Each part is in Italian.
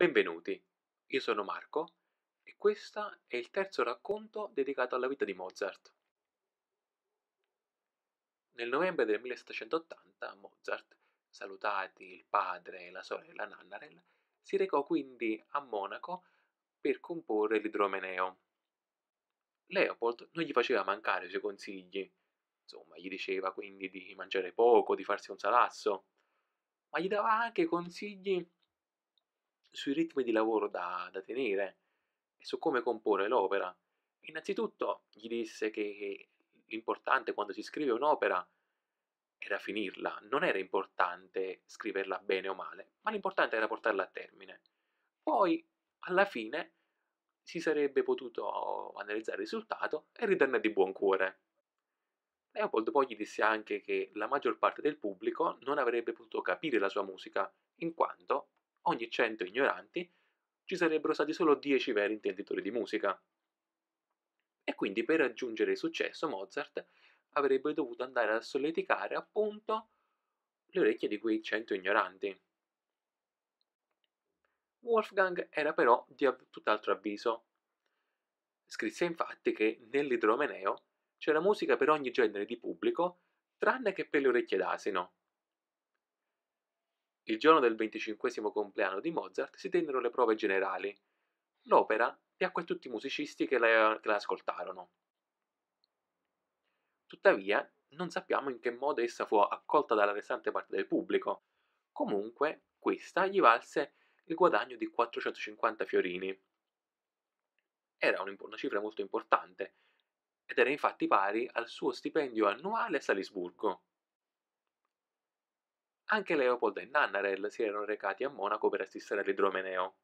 Benvenuti, io sono Marco e questo è il terzo racconto dedicato alla vita di Mozart. Nel novembre del 1780 Mozart, salutati il padre e la sorella Nannarel, si recò quindi a Monaco per comporre l'idromeneo. Leopold non gli faceva mancare i suoi consigli, insomma gli diceva quindi di mangiare poco, di farsi un salasso, ma gli dava anche consigli sui ritmi di lavoro da, da tenere e su come comporre l'opera. Innanzitutto gli disse che l'importante quando si scrive un'opera era finirla, non era importante scriverla bene o male, ma l'importante era portarla a termine. Poi, alla fine, si sarebbe potuto analizzare il risultato e riderne di buon cuore. Leopold poi gli disse anche che la maggior parte del pubblico non avrebbe potuto capire la sua musica, in quanto ogni 100 ignoranti ci sarebbero stati solo 10 veri intenditori di musica. E quindi per raggiungere il successo Mozart avrebbe dovuto andare a solleticare appunto le orecchie di quei 100 ignoranti. Wolfgang era però di tutt'altro avviso. Scrisse infatti che nell'Idromeneo c'era musica per ogni genere di pubblico, tranne che per le orecchie d'asino. Il giorno del venticinquesimo compleanno di Mozart si tennero le prove generali. L'opera piacque a tutti i musicisti che la, che la ascoltarono. Tuttavia, non sappiamo in che modo essa fu accolta dalla restante parte del pubblico. Comunque, questa gli valse il guadagno di 450 fiorini. Era una cifra molto importante ed era infatti pari al suo stipendio annuale a Salisburgo anche Leopold e Nannarel si erano recati a Monaco per assistere all'idromeneo.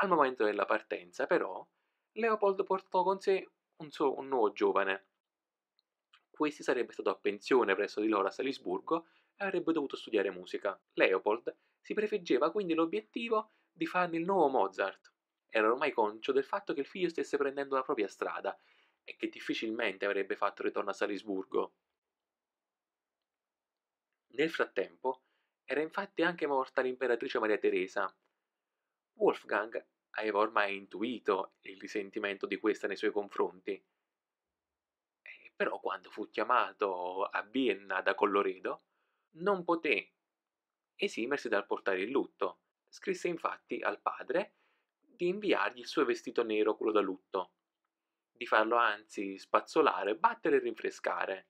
Al momento della partenza, però, Leopold portò con sé un, suo, un nuovo giovane. Questi sarebbe stato a pensione presso di loro a Salisburgo e avrebbe dovuto studiare musica. Leopold si prefiggeva quindi l'obiettivo di farne il nuovo Mozart. Era ormai concio del fatto che il figlio stesse prendendo la propria strada e che difficilmente avrebbe fatto ritorno a Salisburgo. Nel frattempo, era infatti anche morta l'imperatrice Maria Teresa. Wolfgang aveva ormai intuito il risentimento di questa nei suoi confronti. Però quando fu chiamato a Vienna da Colloredo, non poté esimersi dal portare il lutto. Scrisse infatti al padre di inviargli il suo vestito nero, quello da lutto, di farlo anzi spazzolare, battere e rinfrescare,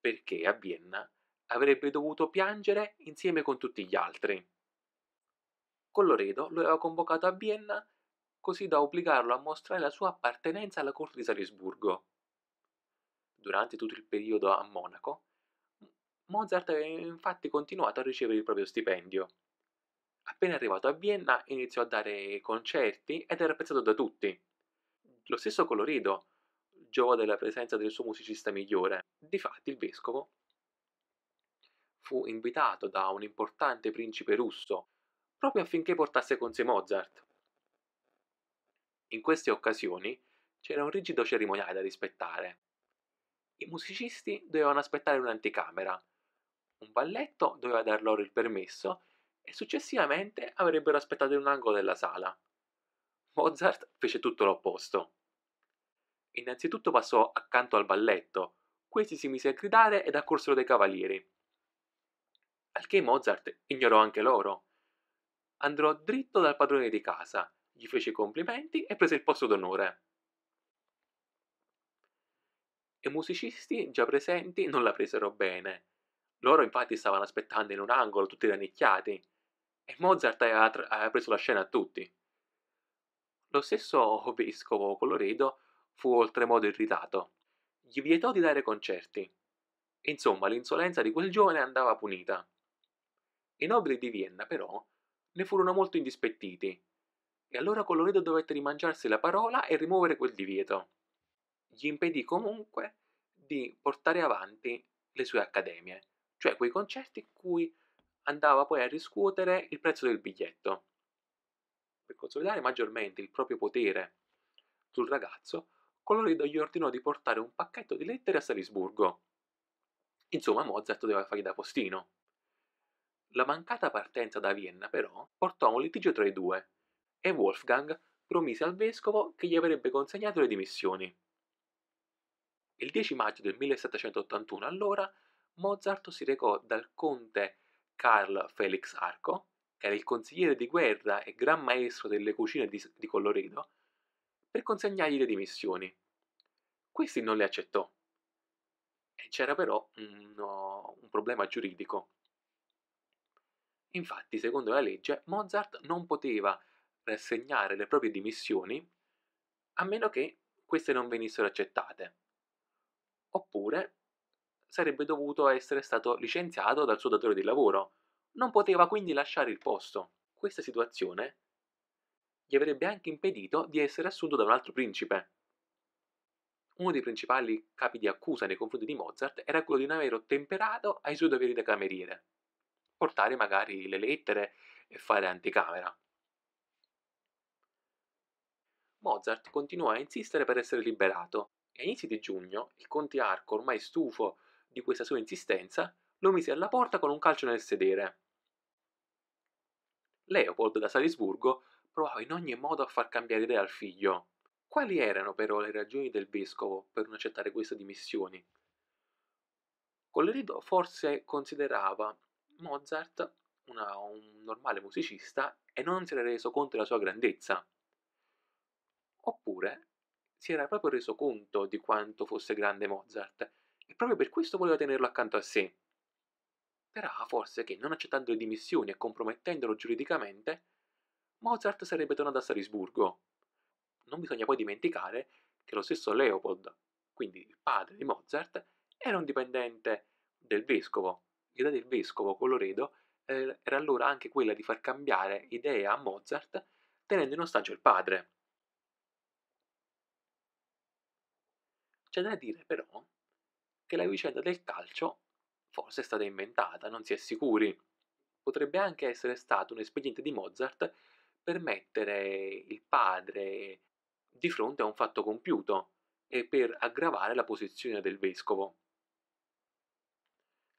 perché a Vienna avrebbe dovuto piangere insieme con tutti gli altri. Colloredo lo aveva convocato a Vienna così da obbligarlo a mostrare la sua appartenenza alla corte di Salisburgo. Durante tutto il periodo a Monaco, Mozart aveva infatti continuato a ricevere il proprio stipendio. Appena arrivato a Vienna iniziò a dare concerti ed era apprezzato da tutti. Lo stesso Colorido giovò della presenza del suo musicista migliore, difatti il vescovo fu invitato da un importante principe russo proprio affinché portasse con sé Mozart. In queste occasioni c'era un rigido cerimoniale da rispettare. I musicisti dovevano aspettare un'anticamera, un balletto doveva dar loro il permesso e successivamente avrebbero aspettato in un angolo della sala. Mozart fece tutto l'opposto. Innanzitutto passò accanto al balletto, questi si mise a gridare ed accorsero dei cavalieri al che Mozart ignorò anche loro. Andrò dritto dal padrone di casa, gli fece i complimenti e prese il posto d'onore. I musicisti già presenti non la presero bene. Loro infatti stavano aspettando in un angolo tutti rannicchiati e Mozart aveva preso la scena a tutti. Lo stesso vescovo Coloredo fu oltremodo irritato. Gli vietò di dare concerti. Insomma, l'insolenza di quel giovane andava punita. I nobili di Vienna, però, ne furono molto indispettiti, e allora Colloredo dovette rimangiarsi la parola e rimuovere quel divieto. Gli impedì comunque di portare avanti le sue accademie, cioè quei concerti in cui andava poi a riscuotere il prezzo del biglietto. Per consolidare maggiormente il proprio potere sul ragazzo, Colloredo gli ordinò di portare un pacchetto di lettere a Salisburgo. Insomma, Mozart doveva fargli da postino. La mancata partenza da Vienna, però, portò a un litigio tra i due e Wolfgang promise al vescovo che gli avrebbe consegnato le dimissioni. Il 10 maggio del 1781, allora, Mozart si recò dal conte Carl Felix Arco, che era il consigliere di guerra e gran maestro delle cucine di, di Colloredo, per consegnargli le dimissioni. Questi non le accettò. E c'era però un, un problema giuridico. Infatti, secondo la legge, Mozart non poteva rassegnare le proprie dimissioni a meno che queste non venissero accettate. Oppure sarebbe dovuto essere stato licenziato dal suo datore di lavoro. Non poteva quindi lasciare il posto. Questa situazione gli avrebbe anche impedito di essere assunto da un altro principe. Uno dei principali capi di accusa nei confronti di Mozart era quello di non aver ottemperato ai suoi doveri da cameriere portare magari le lettere e fare anticamera. Mozart continuò a insistere per essere liberato e a inizi di giugno il conte Arco, ormai stufo di questa sua insistenza, lo mise alla porta con un calcio nel sedere. Leopold da Salisburgo provava in ogni modo a far cambiare idea al figlio. Quali erano però le ragioni del vescovo per non accettare queste dimissioni? Colleredo forse considerava Mozart, una, un normale musicista, e non si era reso conto della sua grandezza. Oppure si era proprio reso conto di quanto fosse grande Mozart e proprio per questo voleva tenerlo accanto a sé. Però forse che, non accettando le dimissioni e compromettendolo giuridicamente, Mozart sarebbe tornato a Salisburgo. Non bisogna poi dimenticare che lo stesso Leopold, quindi il padre di Mozart, era un dipendente del vescovo L'idea del vescovo Coloredo eh, era allora anche quella di far cambiare idea a Mozart tenendo in ostaggio il padre. C'è da dire però che la vicenda del calcio forse è stata inventata, non si è sicuri. Potrebbe anche essere stato un espediente di Mozart per mettere il padre di fronte a un fatto compiuto e per aggravare la posizione del vescovo.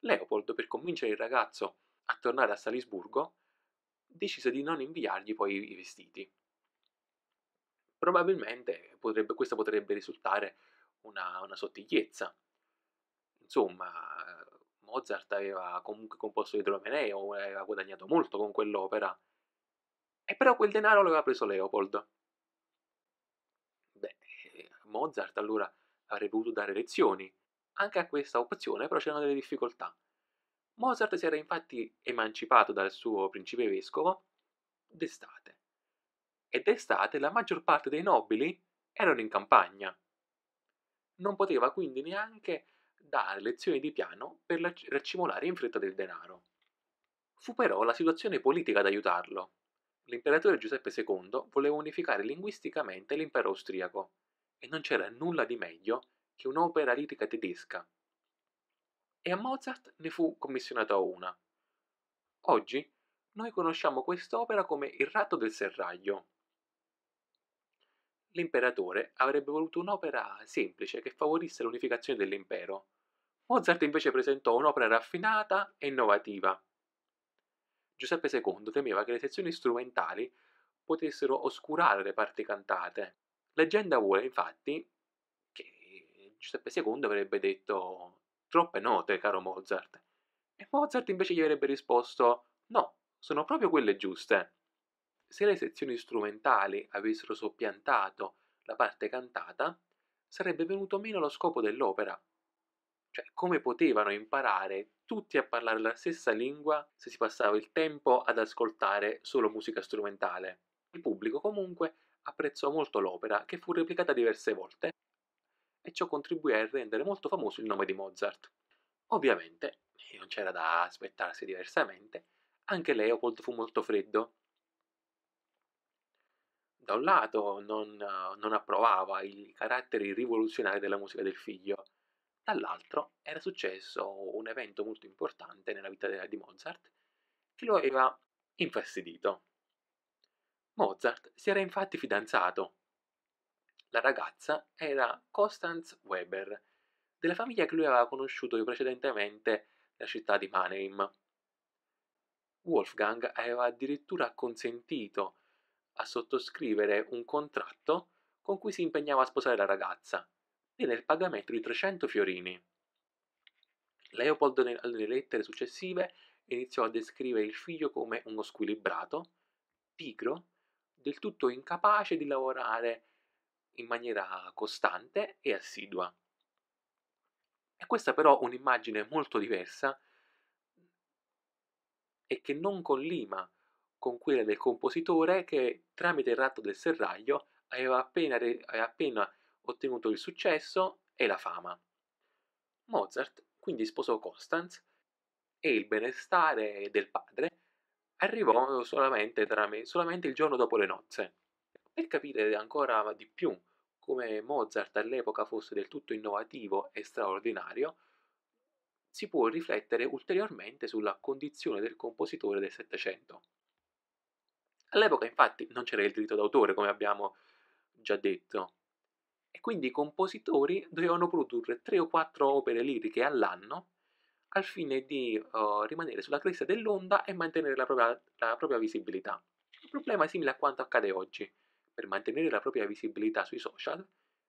Leopold, per convincere il ragazzo a tornare a Salisburgo, decise di non inviargli poi i vestiti. Probabilmente potrebbe, questa potrebbe risultare una, una sottigliezza. Insomma, Mozart aveva comunque composto l'idromeneo, aveva guadagnato molto con quell'opera. E però quel denaro lo aveva preso Leopold. Beh, Mozart allora avrebbe potuto dare lezioni anche a questa opzione però c'erano delle difficoltà. Mozart si era infatti emancipato dal suo principe vescovo d'estate e d'estate la maggior parte dei nobili erano in campagna. Non poteva quindi neanche dare lezioni di piano per raccimolare in fretta del denaro. Fu però la situazione politica ad aiutarlo. L'imperatore Giuseppe II voleva unificare linguisticamente l'impero austriaco e non c'era nulla di meglio che un'opera lirica tedesca, e a Mozart ne fu commissionata una. Oggi noi conosciamo quest'opera come Il ratto del serraglio. L'imperatore avrebbe voluto un'opera semplice che favorisse l'unificazione dell'impero. Mozart invece presentò un'opera raffinata e innovativa. Giuseppe II temeva che le sezioni strumentali potessero oscurare le parti cantate. Leggenda vuole infatti Giuseppe II avrebbe detto troppe note, caro Mozart. E Mozart invece gli avrebbe risposto no, sono proprio quelle giuste. Se le sezioni strumentali avessero soppiantato la parte cantata, sarebbe venuto meno lo scopo dell'opera. Cioè, come potevano imparare tutti a parlare la stessa lingua se si passava il tempo ad ascoltare solo musica strumentale? Il pubblico comunque apprezzò molto l'opera, che fu replicata diverse volte e ciò contribuì a rendere molto famoso il nome di Mozart. Ovviamente, e eh, non c'era da aspettarsi diversamente, anche Leopold fu molto freddo. Da un lato non, eh, non approvava i caratteri rivoluzionari della musica del figlio, dall'altro era successo un evento molto importante nella vita di Mozart che lo aveva infastidito. Mozart si era infatti fidanzato la ragazza era Constance Weber, della famiglia che lui aveva conosciuto precedentemente nella città di Mannheim. Wolfgang aveva addirittura consentito a sottoscrivere un contratto con cui si impegnava a sposare la ragazza, e nel pagamento di 300 fiorini. Leopold nelle lettere successive iniziò a descrivere il figlio come uno squilibrato, pigro, del tutto incapace di lavorare in maniera costante e assidua. E questa però è un'immagine molto diversa e che non collima con quella del compositore che tramite il ratto del serraglio aveva appena, re- appena ottenuto il successo e la fama. Mozart quindi sposò Constance e il benestare del padre arrivò solamente, solamente il giorno dopo le nozze per capire ancora di più come Mozart all'epoca fosse del tutto innovativo e straordinario, si può riflettere ulteriormente sulla condizione del compositore del Settecento. All'epoca infatti non c'era il diritto d'autore, come abbiamo già detto, e quindi i compositori dovevano produrre tre o quattro opere liriche all'anno al fine di uh, rimanere sulla cresta dell'onda e mantenere la propria, la propria visibilità. Un problema simile a quanto accade oggi. Per mantenere la propria visibilità sui social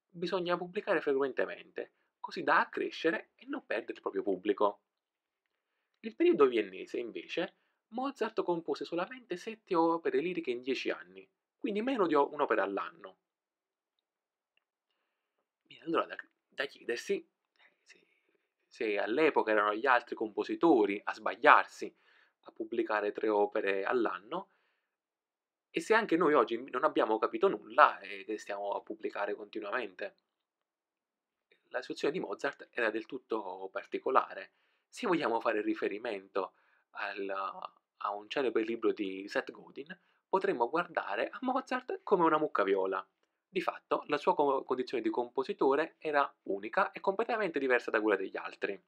bisogna pubblicare frequentemente, così da accrescere e non perdere il proprio pubblico. Nel periodo viennese, invece, Mozart compose solamente sette opere liriche in dieci anni, quindi meno di un'opera all'anno. Viene allora da, da chiedersi se, se all'epoca erano gli altri compositori a sbagliarsi a pubblicare tre opere all'anno, e se anche noi oggi non abbiamo capito nulla ed eh, stiamo a pubblicare continuamente. La situazione di Mozart era del tutto particolare. Se vogliamo fare riferimento al, a un celebre libro di Seth Godin, potremmo guardare a Mozart come una mucca viola. Di fatto, la sua condizione di compositore era unica e completamente diversa da quella degli altri.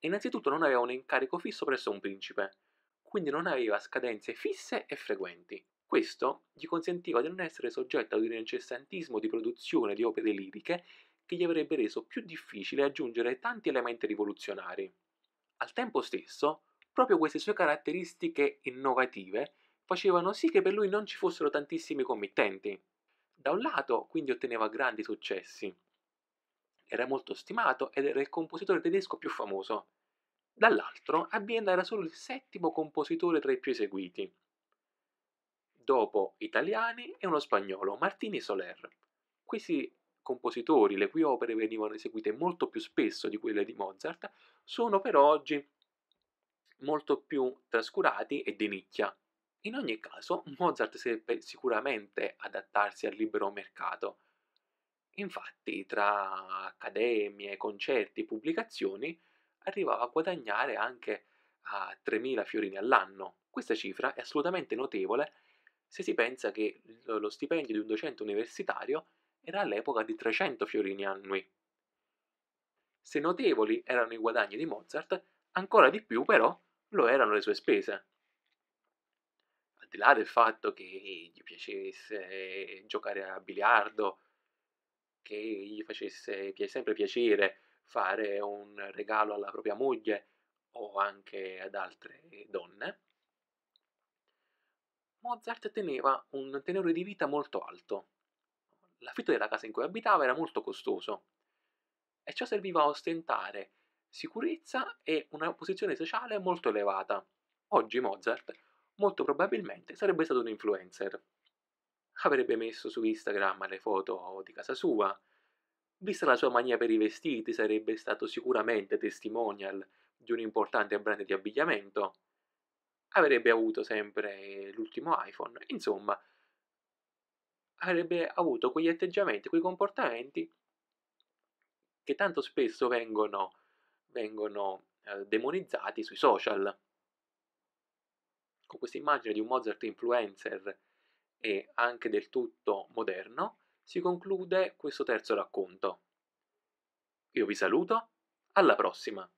Innanzitutto non aveva un incarico fisso presso un principe, quindi non aveva scadenze fisse e frequenti. Questo gli consentiva di non essere soggetto ad un incessantismo di produzione di opere liriche che gli avrebbe reso più difficile aggiungere tanti elementi rivoluzionari. Al tempo stesso, proprio queste sue caratteristiche innovative facevano sì che per lui non ci fossero tantissimi committenti. Da un lato, quindi otteneva grandi successi. Era molto stimato ed era il compositore tedesco più famoso. Dall'altro, a Vienna era solo il settimo compositore tra i più eseguiti dopo italiani e uno spagnolo, Martini Soler. Questi compositori, le cui opere venivano eseguite molto più spesso di quelle di Mozart, sono per oggi molto più trascurati e di nicchia. In ogni caso, Mozart seppe sicuramente adattarsi al libero mercato. Infatti, tra accademie, concerti, pubblicazioni, arrivava a guadagnare anche a 3.000 fiorini all'anno. Questa cifra è assolutamente notevole se si pensa che lo stipendio di un docente universitario era all'epoca di 300 fiorini annui. Se notevoli erano i guadagni di Mozart, ancora di più però lo erano le sue spese. Al di là del fatto che gli piacesse giocare a biliardo, che gli facesse sempre piacere fare un regalo alla propria moglie o anche ad altre donne, Mozart teneva un tenore di vita molto alto. L'affitto della casa in cui abitava era molto costoso e ciò serviva a ostentare sicurezza e una posizione sociale molto elevata. Oggi Mozart molto probabilmente sarebbe stato un influencer. Avrebbe messo su Instagram le foto di casa sua. Vista la sua mania per i vestiti, sarebbe stato sicuramente testimonial di un importante brand di abbigliamento avrebbe avuto sempre ehm, l'ultimo iPhone, insomma, avrebbe avuto quegli atteggiamenti, quei comportamenti che tanto spesso vengono, vengono eh, demonizzati sui social. Con questa immagine di un Mozart influencer e anche del tutto moderno, si conclude questo terzo racconto. Io vi saluto, alla prossima!